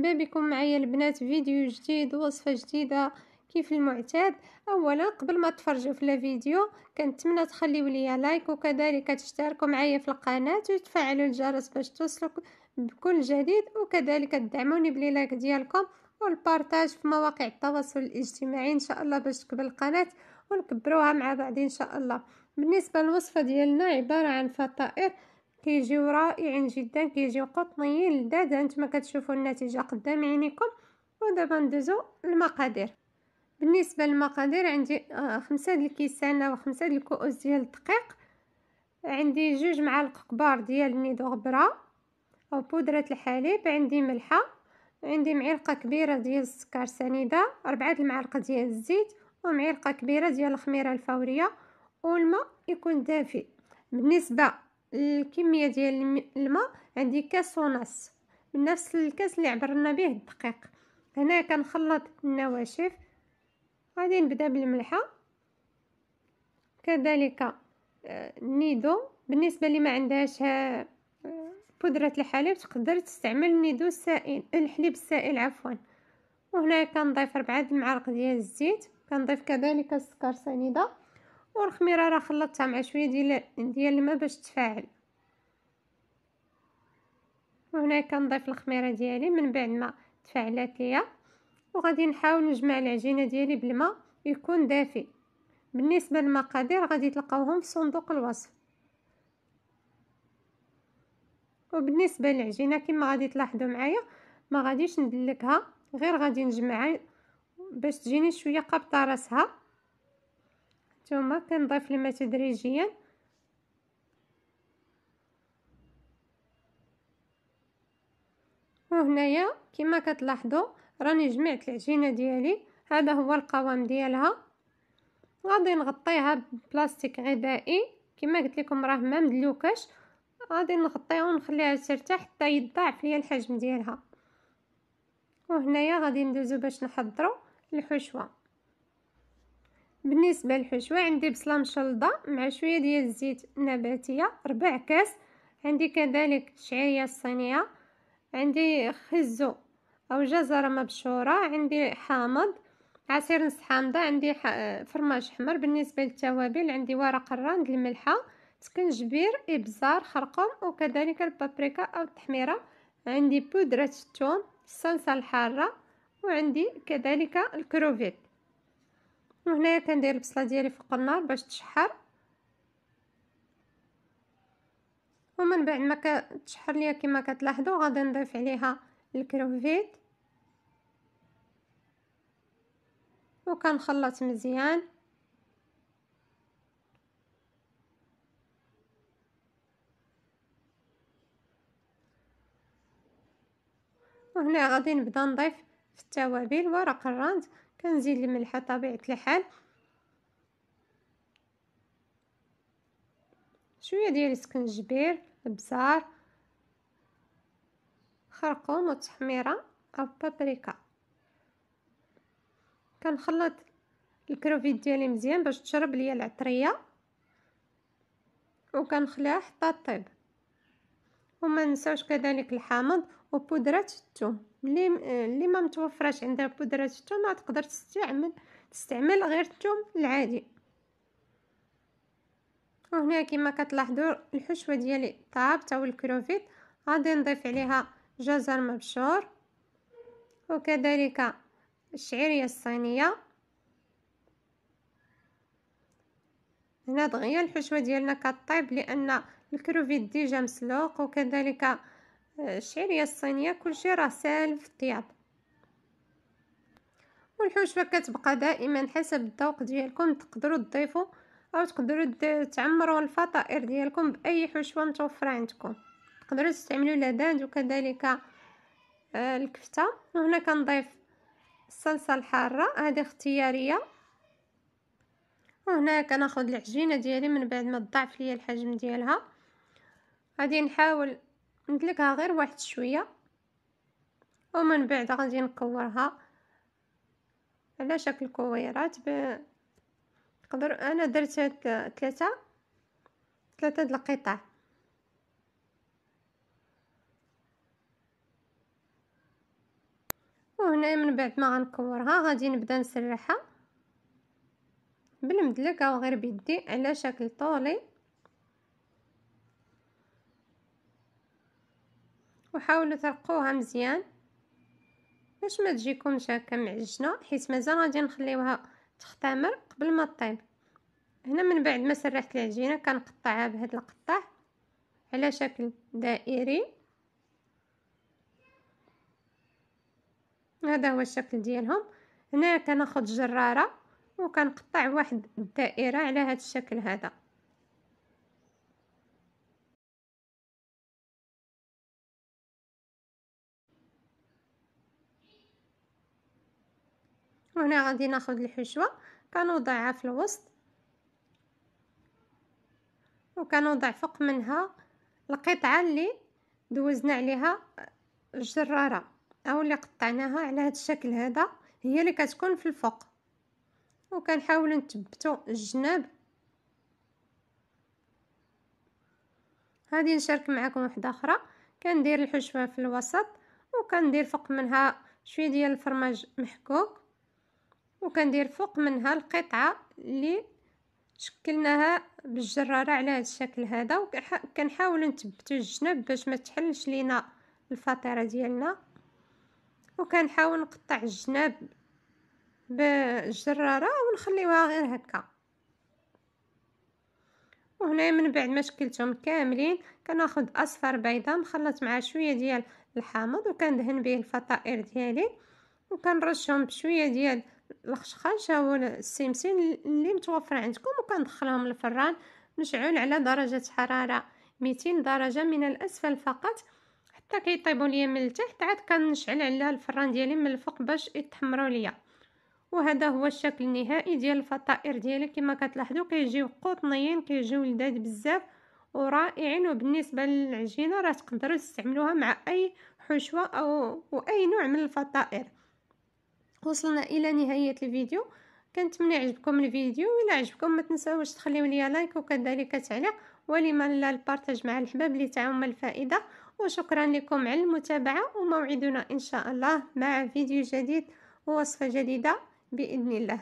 مرحبا بكم معايا البنات فيديو جديد وصفه جديده كيف المعتاد اولا قبل ما تفرجوا في الفيديو كنتمنى تخليو ليا لايك وكذلك تشتركوا معايا في القناه وتفعلوا الجرس باش توصلوا بكل جديد وكذلك تدعموني بلي لايك ديالكم والبارتاج في مواقع التواصل الاجتماعي ان شاء الله باش تكبر القناه ونكبروها مع بعض ان شاء الله بالنسبه للوصفه ديالنا عباره عن فطائر كيجيو رائعين جدا كيجيو قطنيين لذاذ انتما كتشوفوا النتيجه قدام عينيكم ودابا ندوزو المقادير بالنسبه للمقادير عندي آه، خمسة د الكيسانه وخمسة د الكؤوس ديال الدقيق عندي جوج معالق كبار ديال نيدو غبره او بودره الحليب عندي ملحه عندي معلقه كبيره ديال السكر سنيده ربعة المعالق ديال الزيت ومعلقه كبيره ديال الخميره الفوريه والماء يكون دافئ بالنسبه الكميه ديال الماء عندي كاس ونص من نفس الكاس اللي عبرنا به الدقيق هنا كنخلط النواشف غادي نبدا بالملحه كذلك آه، النيدو بالنسبه اللي ما عندهاش آه، بودره الحليب تقدر تستعمل النيدو السائل الحليب السائل عفوا وهنا كنضيف 4 المعالق ديال الزيت كنضيف كذلك السكر سنيده والخميره راه خلطتها مع شويه ديال ديال الماء باش تفاعل وهنا كنضيف الخميره ديالي من بعد ما تفاعلات ليا وغادي نحاول نجمع العجينه ديالي بالماء يكون دافئ بالنسبه للمقادير غادي تلقاوهم في صندوق الوصف وبالنسبه للعجينه كما غادي تلاحظوا معايا ما غاديش ندلكها غير غادي نجمعها باش تجيني شويه قابطه راسها نتوما كنضيف الماء تدريجيا وهنايا كما كتلاحظوا راني جمعت العجينه ديالي هذا هو القوام ديالها غادي نغطيها ببلاستيك غذائي كما قلت لكم راه ما مدلوكاش غادي نغطيها ونخليها ترتاح حتى يضاعف ليا الحجم ديالها وهنايا غادي ندوزو باش نحضروا الحشوه بالنسبه للحشوه عندي بصله مشلضه مع شويه ديال الزيت النباتيه ربع كاس عندي كذلك شعيريه الصينيه عندي خزو او جزره مبشوره عندي حامض عصير نص حامضه عندي فرماج حمر بالنسبه للتوابل عندي ورق الراند الملحه سكنجبير ابزار خرقوم وكذلك البابريكا او التحميره عندي بودره الثوم الصلصه الحاره وعندي كذلك الكروفيت وهنايا كندير البصله ديالي فوق النار باش تشحر ومن بعد ما كتشحر ليا كما كتلاحظوا غادي نضيف عليها الكروفيت وكنخلط مزيان وهنا غادي نبدا نضيف في التوابل ورق الرند كنزيد الملحه طبيعه الحال شويه ديال السكنجبير البزار خرقوم وتحميره او بابريكا كنخلط الكروفيت ديالي مزيان باش تشرب ليا العطريه وكنخليها حتى طيب وما نساوش كذلك الحامض وبودره الثوم اللي اللي ما متوفراش عندها بودره الثوم تقدر تستعمل تستعمل غير الثوم العادي وهنا كما كتلاحظوا الحشوه ديالي طابت او الكروفيت غادي نضيف عليها جزر مبشور وكذلك الشعيريه الصينيه هنا دغيا الحشوه ديالنا كطيب لان الكروفيت ديجا مسلوق وكذلك آه، الشعريه الصينيه كلشي راه سالب في الطياب والحشوه كتبقى دائما حسب الذوق ديالكم تقدروا تضيفوا او تقدروا تعمروا الفطائر ديالكم باي حشوه متوفره عندكم تقدروا تستعملوا لدان وكذلك آه، الكفته وهنا كنضيف الصلصه الحاره هذه اختياريه وهنا كناخذ العجينه ديالي من بعد ما تضاعف ليا الحجم ديالها غادي نحاول ندلكها غير واحد شويه ومن بعد غادي نكورها على شكل كويرات ب تقدر انا درت ثلاثه ثلاثه د القطع وهنا من بعد ما غنكورها غادي نبدا نسرحها بالمدلكه وغير بيدي على شكل طولي وحاولوا ترقوها مزيان باش ما تجيكمش هكا معجنه حيت مازال غادي نخليوها تختمر قبل ما طيب هنا من بعد ما سرحت العجينه كنقطعها بهذا القطع على شكل دائري هذا هو الشكل ديالهم هنا كناخذ جراره وكنقطع واحد الدائره على هذا الشكل هذا وهنا غادي ناخد الحشوة كنوضعها في الوسط وكنوضع فوق منها القطعة اللي دوزنا عليها الجرارة او اللي قطعناها على هذا الشكل هذا هي اللي كتكون في الفوق وكنحاول نثبتوا الجناب هذه نشارك معكم واحده اخرى كندير الحشوه في الوسط وكندير فوق منها شويه ديال الفرماج محكوك وكندير فوق منها القطعه اللي شكلناها بالجراره على هذا الشكل هذا وكنحاول نثبتوا الجناب باش ما تحلش لينا الفاتره ديالنا وكنحاول نقطع الجناب بالجراره ونخليوها غير هكا وهنا من بعد ما شكلتهم كاملين كناخذ اصفر بيضه نخلط معاه شويه ديال الحامض وكندهن به الفطائر ديالي وكنرشهم بشويه ديال الخشخاش هو السمسم اللي متوفر عندكم وكندخلهم الفران نشعل على درجة حرارة 200 درجة من الأسفل فقط حتى كيطيبوا ليا من التحت عاد كنشعل على الفران ديالي من الفوق باش يتحمروا ليا وهذا هو الشكل النهائي ديال الفطائر ديالي كما كتلاحظوا كيجيو قطنيين كيجيو لذاذ بزاف ورائعين وبالنسبه للعجينه راه تقدروا تستعملوها مع اي حشوه او اي نوع من الفطائر وصلنا الى نهايه الفيديو كنتمنى يعجبكم الفيديو الى عجبكم ما تنساوش تخليو ليا لايك وكذلك تعليق ولما لا البارتاج مع الحباب لتعم الفائده وشكرا لكم على المتابعه وموعدنا ان شاء الله مع فيديو جديد ووصفه جديده باذن الله